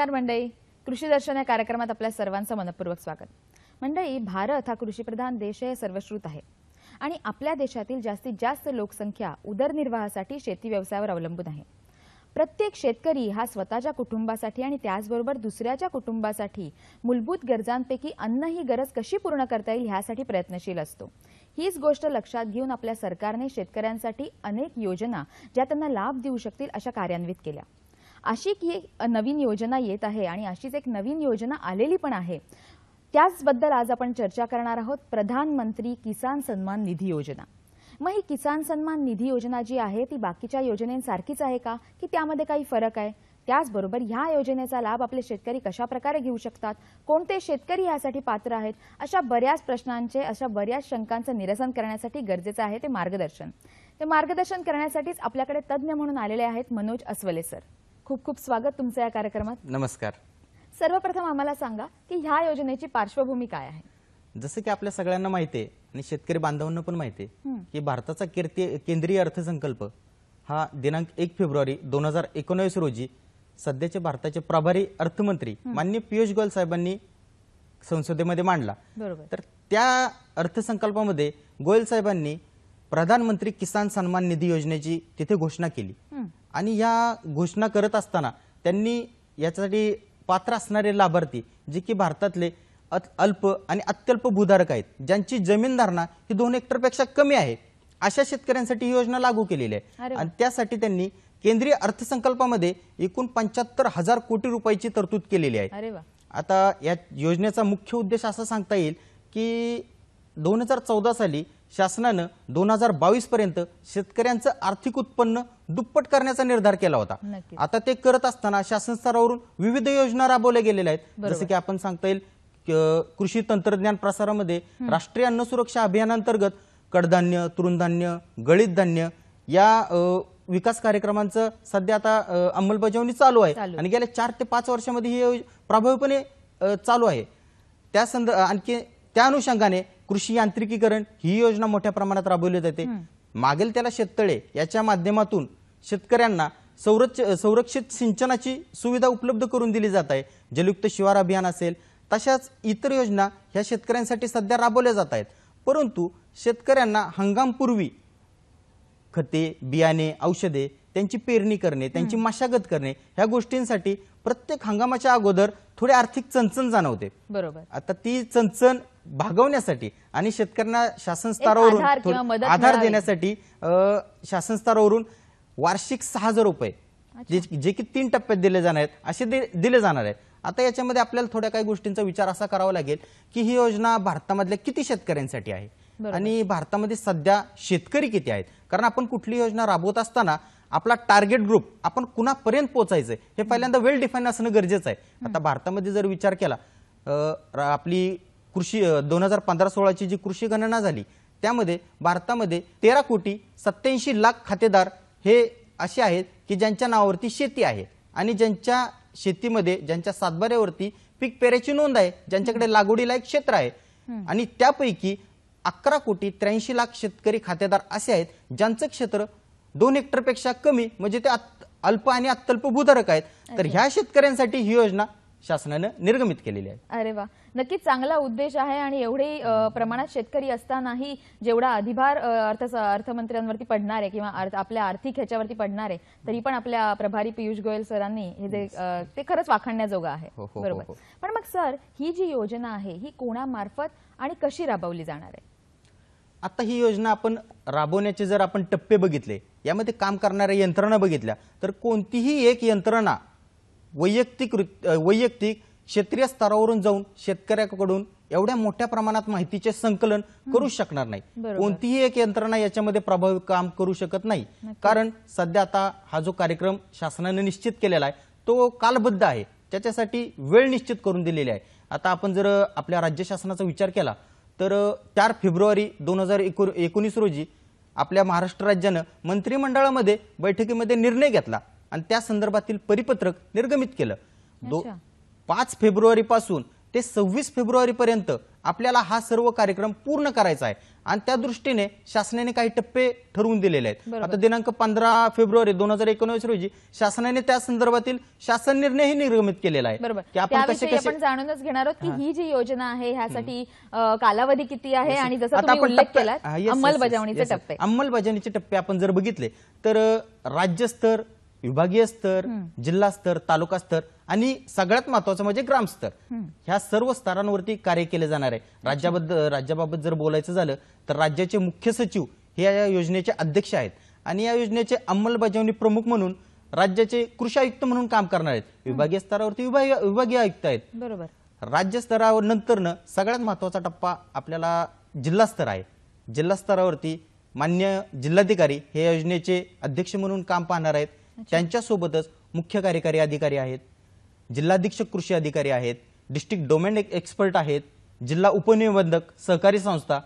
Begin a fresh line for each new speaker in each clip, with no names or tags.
नमस्कार मंडई कृषी दर्शन या कार्यक्रमात आपल्या सर्वांचं मनपूर्वक स्वागत मंडई भारत हा कृषीप्रधान देश आहे सर्वश्रुत आहे आणि आपल्या देशातील जास्तीत जास्त लोकसंख्या उदरनिर्वाहासाठी शेती व्यवसायावर अवलंबून आहे प्रत्येक शेतकरी हा स्वतःच्या कुटुंबासाठी आणि त्याचबरोबर दुसऱ्याच्या कुटुंबासाठी मूलभूत गरजांपैकी अन्न ही गरज कशी पूर्ण करता येईल ह्यासाठी प्रयत्नशील असतो हीच गोष्ट लक्षात घेऊन आपल्या सरकारने शेतकऱ्यांसाठी अनेक योजना ज्या त्यांना लाभ देऊ शकतील अशा कार्यान्वित केल्या अशी की नवीन योजना येत आहे आणि अशीच एक नवीन योजना आलेली पण आहे त्याचबद्दल आज आपण चर्चा करणार आहोत प्रधानमंत्री किसान सन्मान निधी योजना मग ही किसान सन्मान निधी योजना जी आहे ती बाकीच्या योजनेसारखीच आहे का की त्यामध्ये काही फरक आहे त्याचबरोबर ह्या योजनेचा लाभ आपले शेतकरी कशा प्रकारे घेऊ शकतात कोणते शेतकरी यासाठी पात्र आहेत अशा बऱ्याच प्रश्नांचे अशा बऱ्याच शंकांचं निरसन करण्यासाठी गरजेचं आहे ते मार्गदर्शन ते मार्गदर्शन करण्यासाठीच आपल्याकडे तज्ज्ञ म्हणून आलेले आहेत मनोज अस्वले सर खूप खूप स्वागत तुमचं या कार्यक्रमात नमस्कार सर्वप्रथम आम्हाला सांगा की ह्या योजनेची पार्श्वभूमी काय आहे
जसं की आपल्या सगळ्यांना माहिती आहे आणि शेतकरी बांधवांना पण माहिती आहे की भारताचा केंद्रीय अर्थसंकल्प हा दिनांक एक फेब्रुवारी दोन हजार एकोणवीस रोजी सध्याचे भारताचे प्रभारी अर्थमंत्री मान्य पियुष गोयल साहेबांनी संसदेमध्ये मांडला तर त्या अर्थसंकल्पामध्ये गोयल साहेबांनी प्रधानमंत्री किसान सन्मान निधी योजनेची तिथे घोषणा केली आणि या घोषणा करत असताना त्यांनी याच्यासाठी पात्र असणारे लाभार्थी जे की भारतातले अल्प आणि अत्यल्प भूधारक आहेत ज्यांची जमीनधारणा ही दोन हेक्टरपेक्षा कमी आहे अशा शेतकऱ्यांसाठी ही योजना लागू केलेली आहे आणि त्यासाठी त्यांनी केंद्रीय अर्थसंकल्पामध्ये एकूण पंच्याहत्तर हजार कोटी रुपयाची तरतूद केलेली आहे आता या योजनेचा मुख्य उद्देश असा सांगता येईल की दोन हजार चौदा साली शासनानं दोन हजार पर्यंत शेतकऱ्यांचं आर्थिक उत्पन्न दुप्पट करण्याचा निर्धार केला होता आता ते करत असताना शासन स्तरावरून विविध योजना राबवल्या गेलेल्या आहेत जसं की आपण सांगता येईल कृषी तंत्रज्ञान प्रसारामध्ये राष्ट्रीय अन्न सुरक्षा अभियानांतर्गत कडधान्य तृणधान्य गळीत धान्य या विकास कार्यक्रमांचं सध्या आता अंमलबजावणी चालू आहे आणि गेल्या चार ते पाच वर्षामध्ये ही प्रभावीपणे चालू आहे त्या संदर्भ आणखी त्या अनुषंगाने कृषी यांत्रिकीकरण ही योजना मोठ्या प्रमाणात राबवली जाते मागेल त्याला शेततळे याच्या माध्यमातून शेतकऱ्यांना संरक्षित सिंचनाची सुविधा उपलब्ध करून दिली जात आहे जलयुक्त शिवार अभियान असेल तशाच इतर योजना ह्या शेतकऱ्यांसाठी सध्या राबवल्या जात आहेत परंतु शेतकऱ्यांना हंगामपूर्वी खते बियाणे औषधे त्यांची पेरणी करणे त्यांची मशागत करणे ह्या गोष्टींसाठी प्रत्येक हंगामाच्या अगोदर थोडे आर्थिक चणचण जाणवते बरोबर आता ती चणचण भागवण्यासाठी आणि शेतकऱ्यांना शासन स्तरावरून आधार देण्यासाठी शासन स्तरावरून वार्षिक सहा हजार रुपये जे की तीन टप्प्यात दिले जाणार आहेत असे दिले जाणार आहेत आता याच्यामध्ये आपल्याला थोड्या काही गोष्टींचा विचार असा करावा लागेल की ही योजना भारतामधल्या किती शेतकऱ्यांसाठी आहे आणि भारतामध्ये सध्या शेतकरी किती आहेत कारण आपण कुठली योजना राबवत असताना आपला टार्गेट ग्रुप आपण कुणापर्यंत पोहोचायचं हे पहिल्यांदा वेल डिफाईन असणं गरजेचं आहे आता भारतामध्ये जर विचार केला आपली कृषी दोन हजार पंधरा सोळाची जी कृषी गणना झाली त्यामध्ये भारतामध्ये तेरा कोटी सत्याऐंशी लाख खातेदार हे असे आहेत की ज्यांच्या नावावरती शेती आहे आणि ज्यांच्या शेतीमध्ये ज्यांच्या सातबाऱ्यावरती पीक पेऱ्याची नोंद आहे ज्यांच्याकडे लागवडीला एक क्षेत्र आहे आणि त्यापैकी अकरा कोटी त्र्याऐंशी लाख शेतकरी खातेदार असे आहेत ज्यांचं क्षेत्र दोन हेक्टरपेक्षा कमी म्हणजे ते अल्प आणि अत्यल्प भूधारक आहेत तर ह्या शेतकऱ्यांसाठी ही योजना शासनानं निर्गमित केलेली आहे
अरे वा नक्कीच चांगला उद्देश आहे आणि एवढे प्रमाणात शेतकरी असतानाही जेवढा अधिभार अर्थ अर्थमंत्र्यांवरती पडणार आहे किंवा आपल्या आर्थिक ह्याच्यावरती पडणार आहे तरी पण आपल्या प्रभारी पियुष गोयल सरांनी हे जे ते खरंच वाखाणण्याजोगं आहे हो, हो, हो, बरोबर पण मग सर ही जी योजना आहे ही कोणामार्फत आणि कशी राबवली जाणार आहे आता ही योजना आपण
राबवण्याचे जर आपण टप्पे बघितले यामध्ये काम करणाऱ्या यंत्रणा बघितल्या तर कोणतीही एक यंत्रणा वैयक्तिक वैयक्तिक क्षेत्रीय स्तरावरून जाऊन शेतकऱ्याकडून एवढ्या मोठ्या प्रमाणात माहितीचे संकलन करू शकणार नाही कोणतीही एक यंत्रणा याच्यामध्ये प्रभावी काम करू शकत नाही कारण सध्या आता हा जो कार्यक्रम शासनाने निश्चित केलेला आहे तो कालबद्ध आहे त्याच्यासाठी वेळ निश्चित करून दिलेली आहे आता आपण जर आपल्या राज्य शासनाचा विचार केला तर चार फेब्रुवारी दोन हजार एकोणीस रोजी आपल्या महाराष्ट्र राज्यानं मंत्रिमंडळामध्ये बैठकीमध्ये निर्णय घेतला आणि त्या संदर्भातील परिपत्रक निर्गमित केलं दो पाच फेब्रुवारीपासून ते सव्वीस फेब्रुवारीपर्यंत आपल्याला हा सर्व कार्यक्रम पूर्ण करायचा आहे आणि त्या दृष्टीने शासनाने काही टप्पे ठरवून दिलेले आहेत आता दिनांक पंधरा फेब्रुवारी दोन हजार एकोणवीस रोजी शासनाने त्या संदर्भातील शासन निर्णयही निर्गमित केलेला आहे की आपण
जाणूनच घेणार आहोत की ही जी योजना आहे ह्यासाठी कालावधी किती आहे आणि जसं उल्लेख केला अंमलबजावणीचे टप्पे
अंमलबजावणीचे टप्पे आपण जर बघितले तर राज्यस्तर विभागीय स्तर जिल्हा स्तर तालुका स्तर आणि सगळ्यात महत्वाचं म्हणजे ग्रामस्तर ह्या सर्व स्तरांवरती कार्य केले जाणार आहे राज्याबद्दल राज्याबाबत जर बोलायचं झालं तर राज्याचे मुख्य सचिव हे या योजनेचे अध्यक्ष आहेत आणि या योजनेचे अंमलबजावणी प्रमुख म्हणून राज्याचे कृषी आयुक्त म्हणून काम करणार आहेत विभागीय स्तरावरती विभागीय आयुक्त आहेत
बरोबर
राज्य स्तरावर नंतरनं सगळ्यात महत्वाचा टप्पा आपल्याला जिल्हा स्तर आहे जिल्हा स्तरावरती मान्य जिल्हाधिकारी हे योजनेचे अध्यक्ष म्हणून काम पाहणार आहेत त्यांच्यासोबतच मुख्य कार्यकारी अधिकारी आहेत जिल्हाधीक्षक कृषी अधिकारी आहेत डिस्ट्रिक्ट डोमेन एक्सपर्ट आहेत जिल्हा उपनिबंधक सहकारी संस्था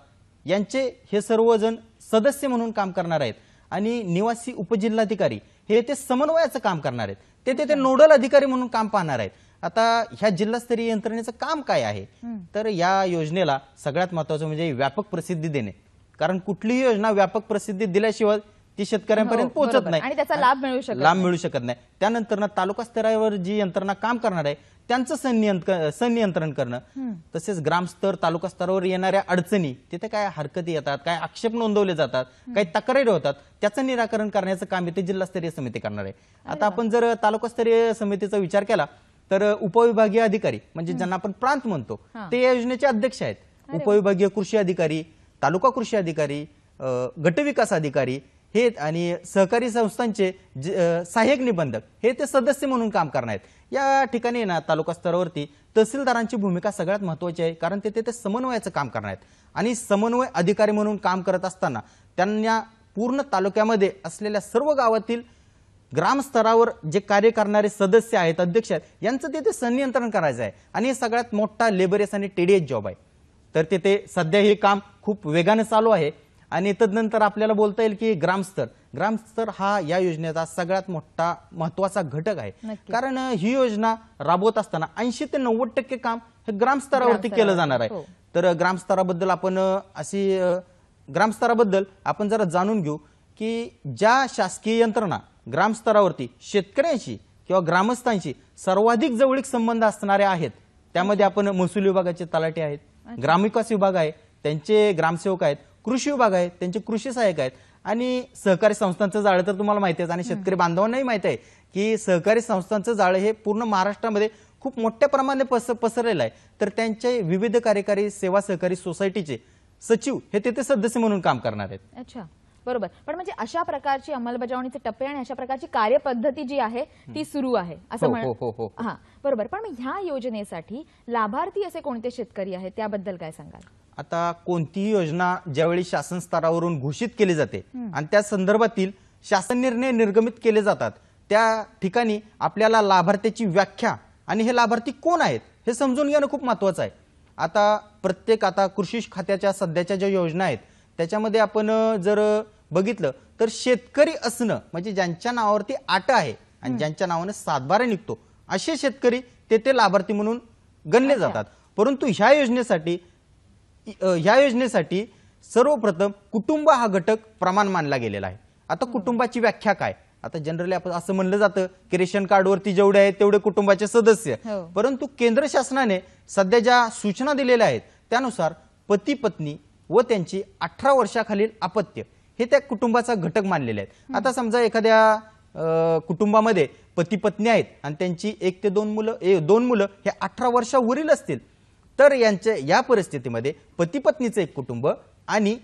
यांचे हे सर्वजण सदस्य म्हणून काम करणार आहेत आणि निवासी उपजिल्हाधिकारी हे ते समन्वयाचं काम करणार आहेत ते ते, ते नोडल अधिकारी म्हणून काम पाहणार आहेत आता ह्या जिल्हास्तरीय यंत्रणेचं काम काय आहे तर या योजनेला सगळ्यात महत्वाचं म्हणजे व्यापक प्रसिद्धी देणे कारण कुठलीही योजना व्यापक प्रसिद्धी दिल्याशिवाय ती शेतकऱ्यांपर्यंत हो, पोहोचत नाही आणि त्याचा
लाभ मिळू शकत लाभ मिळू
शकत नाही त्यानंतर ना तालुका स्तरावर जी यंत्रणा काम करणार आहे त्यांचं संनियंत्रण करणं तसेच ग्रामस्तर तालुका स्तरावर येणाऱ्या अडचणी तिथे काय हरकती येतात काय आक्षेप नोंदवले जातात काही तक्रारी होतात त्याचं निराकरण करण्याचं काम इथे जिल्हास्तरीय समिती करणार आहे आता आपण जर तालुकास्तरीय समितीचा विचार केला तर उपविभागीय अधिकारी म्हणजे ज्यांना आपण प्रांत म्हणतो ते या योजनेचे अध्यक्ष आहेत उपविभागीय कृषी अधिकारी तालुका कृषी अधिकारी गटविकास अधिकारी हे आणि सहकारी संस्थांचे सहाय्यक निबंधक हे ते सदस्य म्हणून काम करणार आहेत या ठिकाणी ना तालुका स्तरावरती तहसीलदारांची भूमिका सगळ्यात महत्त्वाची आहे कारण ते ते समन्वयाचं काम करणार आहेत आणि समन्वय अधिकारी म्हणून काम करत असताना त्यांना पूर्ण तालुक्यामध्ये असलेल्या सर्व गावातील ग्रामस्तरावर जे कार्य करणारे सदस्य आहेत अध्यक्ष आहेत यांचं तिथे संनियंत्रण करायचं आहे आणि हे सगळ्यात मोठा लेबरेस आणि टीडीएस जॉब आहे तर तिथे सध्या हे काम खूप वेगानं चालू आहे आणि तदनंतर आपल्याला बोलता येईल की ग्रामस्तर ग्रामस्तर हा या योजनेचा सगळ्यात मोठा महत्वाचा घटक आहे कारण ही योजना राबवत असताना ऐंशी ते नव्वद टक्के काम हे ग्रामस्तरावरती केलं जाणार आहे हो. तर ग्रामस्तराबद्दल आपण अशी ग्रामस्तराबद्दल आपण जरा जाणून घेऊ की ज्या शासकीय यंत्रणा ग्रामस्तरावरती शेतकऱ्यांशी किंवा ग्रामस्थांशी सर्वाधिक जवळीक संबंध असणारे आहेत त्यामध्ये आपण महसूल विभागाचे तलाटे आहेत ग्रामविकास विभाग आहे त्यांचे ग्रामसेवक आहेत कृषी विभाग आहे त्यांचे कृषी सहाय्यक आहेत आणि सहकारी संस्थांचं जाळं तर तुम्हाला माहिती आहे आणि शेतकरी बांधवांनाही माहिती आहे की सहकारी संस्थांचं जाळं हे पूर्ण महाराष्ट्रामध्ये खूप मोठ्या प्रमाणात पस पसरलेलं आहे तर त्यांचे विविध कार्यकारी सेवा सहकारी सोसायटीचे सचिव हे तेथे सदस्य म्हणून काम करणार आहेत
अच्छा बरोबर पण म्हणजे अशा प्रकारची अंमलबजावणीचे टप्पे आणि अशा प्रकारची कार्यपद्धती जी आहे ती सुरू आहे असं हो, म्हणतो हो, हो, हा बरोबर पण ह्या योजनेसाठी लाभार्थी असे कोणते शेतकरी आहेत त्याबद्दल काय सांगाल
आता कोणतीही योजना ज्यावेळी शासन स्तरावरून घोषित केली जाते आणि त्या संदर्भातील शासन निर्णय निर्गमित केले जातात त्या ठिकाणी आपल्याला लाभार्थ्याची व्याख्या आणि हे लाभार्थी कोण आहेत हे समजून घेणं खूप महत्त्वाचं आहे आता प्रत्येक आता कृषी खात्याच्या सध्याच्या ज्या योजना आहेत त्याच्यामध्ये आपण जर बघितलं तर शेतकरी असणं म्हणजे ज्यांच्या नावावरती आटा आहे आणि ज्यांच्या नावाने सातबारा निघतो असे शेतकरी ते ते लाभार्थी म्हणून गणले जातात परंतु ह्या योजनेसाठी ह्या योजनेसाठी सर्वप्रथम कुटुंब हा घटक प्रमाण मानला गेलेला आहे आता कुटुंबाची व्याख्या काय आता जनरली आपण असं म्हणलं जातं की रेशन कार्डवरती जेवढे आहेत तेवढे कुटुंबाचे सदस्य हो. परंतु केंद्र शासनाने सध्या ज्या सूचना दिलेल्या आहेत त्यानुसार पती पत्नी व त्यांची अठरा वर्षाखालील अपत्य हे त्या कुटुंबाचा घटक मानलेले आहेत आता समजा एखाद्या कुटुंबामध्ये पती पत्नी आहेत आणि त्यांची एक ते दोन मुलं दोन मुलं हे अठरा वर्षावरील असतील तर यांच्या या परिस्थितीमध्ये पती पत्नीचं एक कुटुंब आणि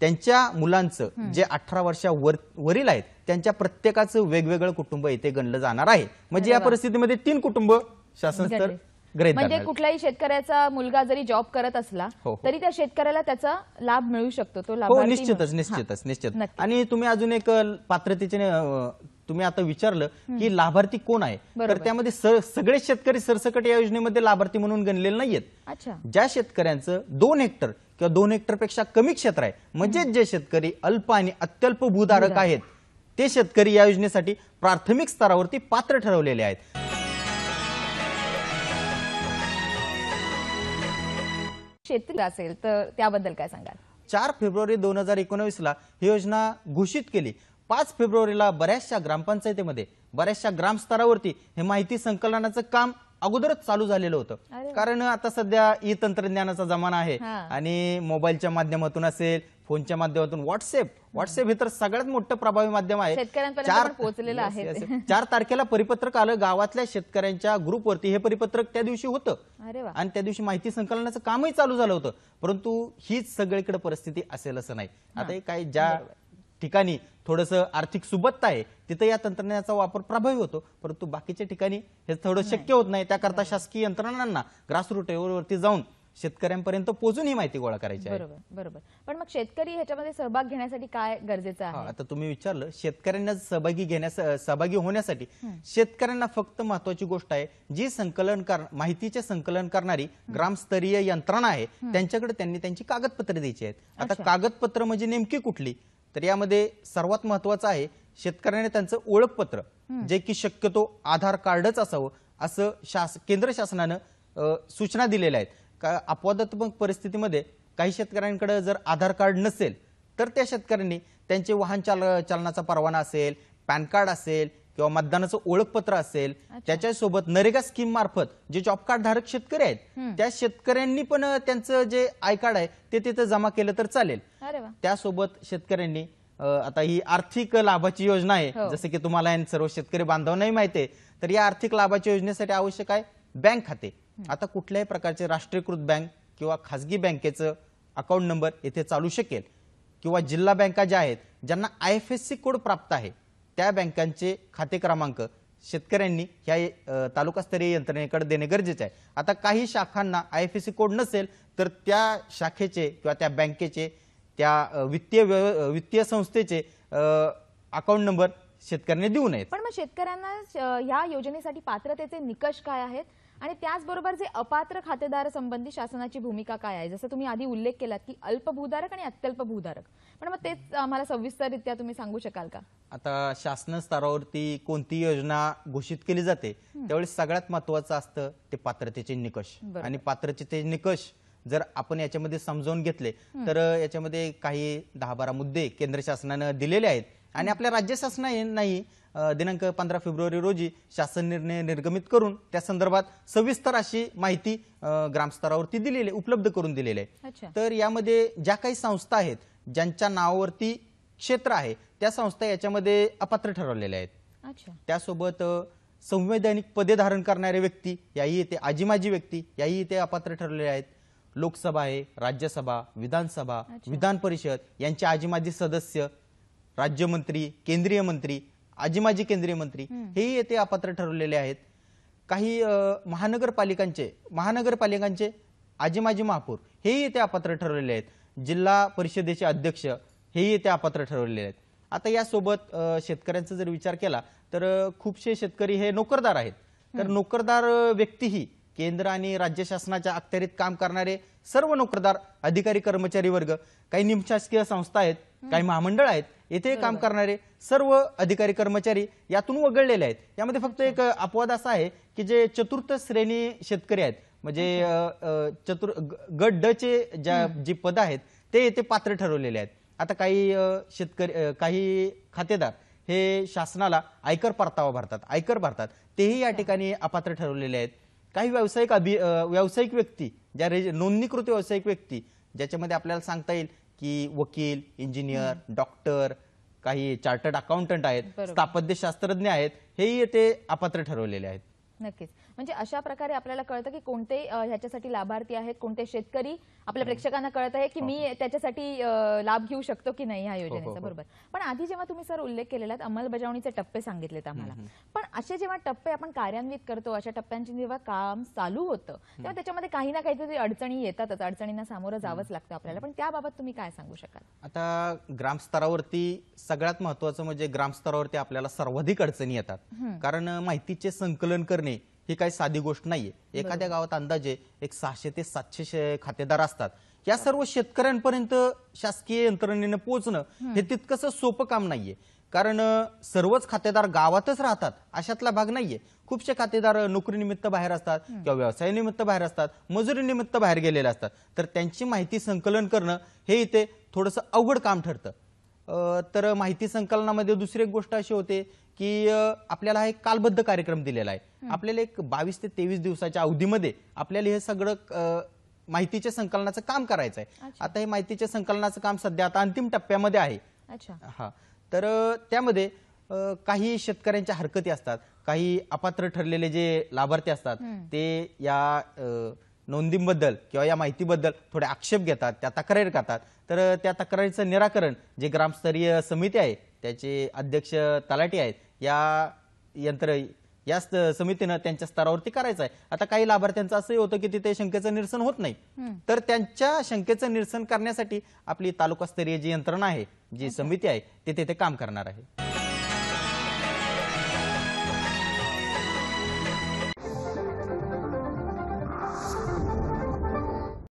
त्यांच्या मुलांचं जे अठरा वर्षा वर वरील आहेत त्यांच्या प्रत्येकाचं वेगवेगळं कुटुंब इथे गणलं जाणार आहे म्हणजे या परिस्थितीमध्ये तीन कुटुंब शासन स्तर म्हणजे कुठल्याही
शेतकऱ्याचा मुलगा जरी जॉब करत असला हो, हो. तरी त्या शेतकऱ्याला त्याचा लाभ मिळू शकतो तो हो, लाभ निश्चितच निश्चितच
निश्चित आणि तुम्ही अजून एक पात्रतेचे तुम्ही आता विचारलं की लाभार्थी कोण आहे तर त्यामध्ये सगळे शेतकरी सरसकट या योजनेमध्ये लाभार्थी म्हणून गणलेले नाहीयेत ज्या शेतकऱ्यांचं दोन हेक्टर किंवा दोन हेक्टरपेक्षा कमी क्षेत्र आहे म्हणजेच जे शेतकरी अल्प आणि अत्यल्प भूधारक आहेत ते शेतकरी या योजनेसाठी प्राथमिक स्तरावरती पात्र ठरवलेले आहेत
असेल तर त्याबद्दल काय सांगाल
चार फेब्रुवारी दोन हजार एकोणवीस ला ही योजना घोषित केली पाच फेब्रुवारीला बऱ्याचशा ग्रामपंचायतीमध्ये बऱ्याचशा ग्रामस्तरावरती हे माहिती संकलनाचं काम अगोदरच चालू झालेलं होतं कारण आता सध्या ई तंत्रज्ञानाचा जमाना आहे आणि मोबाईलच्या माध्यमातून असेल फोनच्या माध्यमातून व्हॉट्सअप व्हॉट्सअप हे तर सगळ्यात मोठं प्रभावी माध्यम आहे
चार पोहोचलेलं आहे
चार तारखेला परिपत्रक आलं गावातल्या शेतकऱ्यांच्या ग्रुपवरती हे परिपत्रक त्या दिवशी होतं आणि त्या दिवशी माहिती संकलनाचं कामही चालू झालं होतं परंतु हीच सगळीकडे परिस्थिती असेल असं नाही आता काय ज्या ठिकाणी थोडंसं आर्थिक सुबत्ता आहे तिथं या तंत्रज्ञानाचा वापर प्रभावी होतो परंतु बाकीच्या ठिकाणी हे थोडं शक्य होत नाही त्याकरता शासकीय यंत्रणांना ग्रासरूट लेवलवरती जाऊन शेतकऱ्यांपर्यंत पोहोचून ही माहिती गोळा करायची आहे बरोबर
बरोबर पण मग शेतकरी ह्याच्यामध्ये सहभाग घेण्यासाठी काय गरजेचं आहे
आता तुम्ही विचारलं शेतकऱ्यांना सहभागी घेण्यास सहभागी होण्यासाठी शेतकऱ्यांना फक्त महत्वाची गोष्ट आहे जी संकलन कर माहितीचे संकलन करणारी ग्रामस्तरीय यंत्रणा आहे त्यांच्याकडे त्यांनी त्यांची कागदपत्रे द्यायची आहेत आता कागदपत्र म्हणजे नेमकी कुठली तर यामध्ये सर्वात महत्वाचं आहे शेतकऱ्याने त्यांचं ओळखपत्र जे की शक्यतो आधार कार्डच असावं असं शास केंद्र शासनानं सूचना दिलेल्या आहेत का अपवादात्मक परिस्थितीमध्ये काही शेतकऱ्यांकडे जर आधार कार्ड नसेल तर त्या शेतकऱ्यांनी त्यांचे वाहन चाल चालनाचा परवाना असेल पॅन कार्ड असेल किंवा मतदानाचं ओळखपत्र असेल त्याच्यासोबत नरेगा स्कीम मार्फत जे जॉब कार्ड धारक शेतकरी आहेत त्या शेतकऱ्यांनी पण त्यांचं जे आय कार्ड आहे ते तिथे जमा केलं तर चालेल त्यासोबत शेतकऱ्यांनी आता ही आर्थिक लाभाची योजना आहे हो. जसं की तुम्हाला सर्व शेतकरी बांधवांनाही माहिती आहे तर या आर्थिक लाभाच्या योजनेसाठी आवश्यक आहे बँक खाते आता कुठल्याही प्रकारचे राष्ट्रीयकृत बँक किंवा खासगी बँकेचं अकाउंट नंबर येथे चालू शकेल किंवा जिल्हा बँका ज्या आहेत ज्यांना I F S C code प्राप्त आहे त्या बँकांचे खाते क्रमांक शेतकऱ्यांनी ह्या तालुकास्तरीय यंत्रणेकडे देणे गरजेचे आहे आता काही शाखांना I F S C code नसेल तर त्या शाखेचे किंवा त्या बँकेचे त्या वित्तीय वित्तीय संस्थेचे अकाउंट नंबर शेतकऱ्यांनी देऊ नयेत
पण मग शेतकऱ्यांना या योजनेसाठी पात्रतेचे निकष काय आहेत आणि त्याचबरोबर जे अपात्र खातेदार संबंधी शासनाची भूमिका काय आहे जसं तुम्ही आधी उल्लेख केलात की अल्पभूधारक आणि अत्यल्प भूधारक पण मग तेच आम्हाला सविस्तररित्या तुम्ही सांगू शकाल का
आता शासन स्तरावरती कोणती योजना घोषित केली जाते त्यावेळी सगळ्यात महत्वाचं असतं ते पात्रतेचे निकष आणि पात्रतेचे निकष जर आपण याच्यामध्ये समजावून घेतले तर याच्यामध्ये काही दहा बारा मुद्दे केंद्र शासनानं दिलेले आहेत आणि आपल्या राज्य शासनाही दिनांक पंधरा फेब्रुवारी रोजी शासन निर्णय निर्गमित करून त्या संदर्भात सविस्तर अशी माहिती ग्रामस्तरावरती दिलेली उपलब्ध करून दिलेली आहे तर यामध्ये ज्या काही संस्था आहेत ज्यांच्या नावावरती क्षेत्र आहे त्या संस्था याच्यामध्ये अपात्र ठरवलेल्या आहेत त्यासोबत संवैधानिक पदे धारण करणाऱ्या व्यक्ती याही आजी माजी व्यक्ती याही येथे अपात्र ठरलेल्या आहेत लोकसभा आहे राज्यसभा विधानसभा विधान परिषद यांचे माजी सदस्य राज्यमंत्री केंद्रीय मंत्री आजी माजी केंद्रीय मंत्री हेही येथे अपात्र ठरवलेले आहेत काही महानगरपालिकांचे महानगरपालिकांचे आजी माजी महापौर हेही येथे अपात्र ठरवलेले आहेत जिल्हा परिषदेचे अध्यक्ष हेही येथे अपात्र ठरवलेले आहेत आता यासोबत शेतकऱ्यांचा जर विचार केला तर खूपसे शेतकरी हे नोकरदार आहेत तर नोकरदार व्यक्तीही केंद्र आणि राज्य शासनाच्या अखत्यारीत काम करणारे सर्व नोकरदार अधिकारी कर्मचारी वर्ग काही निमशासकीय संस्था आहेत काही महामंडळ आहेत येथे काम करणारे सर्व अधिकारी कर्मचारी यातून वगळलेले आहेत यामध्ये फक्त एक अपवाद असा आहे की जे चतुर्थ श्रेणी शेतकरी आहेत म्हणजे चतुर् गट ड ज्या जी पद आहेत ते येथे पात्र ठरवलेले आहेत आता काही शेतकरी काही खातेदार हे शासनाला आयकर परतावा भरतात आयकर भरतात तेही या ठिकाणी अपात्र ठरवलेले आहेत काही व्यावसायिक अभि व्यावसायिक व्यक्ती ज्या नोंदणीकृत व्यावसायिक व्यक्ती ज्याच्यामध्ये आपल्याला सांगता येईल की वकील इंजिनियर डॉक्टर काही चार्टर्ड अकाउंटंट आहेत शास्त्रज्ञ आहेत हेही ते अपात्र ठरवलेले आहेत
नक्कीच म्हणजे अशा प्रकारे आपल्याला कळतं की कोणते ह्याच्यासाठी लाभार्थी आहेत कोणते शेतकरी आपल्या प्रेक्षकांना कळत आहे की मी हो, हो. त्याच्यासाठी लाभ घेऊ शकतो की नाही या हो, योजनेचा बरोबर पण आधी जेव्हा तुम्ही सर उल्लेख केलेला अंमलबजावणीचे टप्पे सांगितलेत आम्हाला पण असे जेव्हा टप्पे आपण कार्यान्वित करतो अशा टप्प्यांची जेव्हा काम चालू होतं तेव्हा त्याच्यामध्ये काही ना काहीतरी अडचणी येतातच अडचणींना सामोरं जावंच लागतं आपल्याला पण त्याबाबत तुम्ही काय सांगू शकाल
आता ग्रामस्तरावरती सगळ्यात महत्वाचं म्हणजे ग्रामस्तरावरती आपल्याला सर्वाधिक अडचणी येतात कारण माहितीचे संकलन करणे ही काही साधी गोष्ट नाहीये एखाद्या गावात अंदाजे एक सहाशे ते सातशे खातेदार असतात या सर्व शेतकऱ्यांपर्यंत शासकीय यंत्रणेनं पोहोचणं हे तितकंसं सोपं काम नाहीये कारण सर्वच खातेदार गावातच राहतात अशातला भाग नाहीये खूपसे खातेदार नोकरीनिमित्त बाहेर असतात किंवा व्यवसायानिमित्त बाहेर असतात मजुरीनिमित्त बाहेर गेलेले असतात तर त्यांची माहिती संकलन करणं हे इथे थोडंसं अवघड काम ठरतं तर माहिती संकलनामध्ये दुसरी एक गोष्ट अशी होते की आपल्याला एक कालबद्ध कार्यक्रम दिलेला आहे आपल्याला एक बावीस ते तेवीस दिवसाच्या अवधीमध्ये आपल्याला हे सगळं माहितीच्या संकलनाचं काम करायचं आहे आता हे माहितीच्या संकलनाचं काम सध्या आता अंतिम टप्प्यामध्ये आहे हा तर त्यामध्ये काही शेतकऱ्यांच्या हरकती असतात काही अपात्र ठरलेले जे लाभार्थी असतात ते या नोंदींबद्दल किंवा या माहितीबद्दल थोडे आक्षेप घेतात त्या तक्रारी करतात तर त्या तक्रारीचं निराकरण जे ग्रामस्तरीय समिती आहे त्याचे अध्यक्ष तलाटी आहेत या यंत्र या समितीनं त्यांच्या स्तरावरती करायचं आहे आता काही लाभार्थ्यांचं असंही होतं की तिथे शंकेचं निरसन होत नाही तर त्यांच्या शंकेचं निरसन करण्यासाठी आपली तालुकास्तरीय जी यंत्रणा आहे जी समिती आहे ते तिथे काम करणार आहे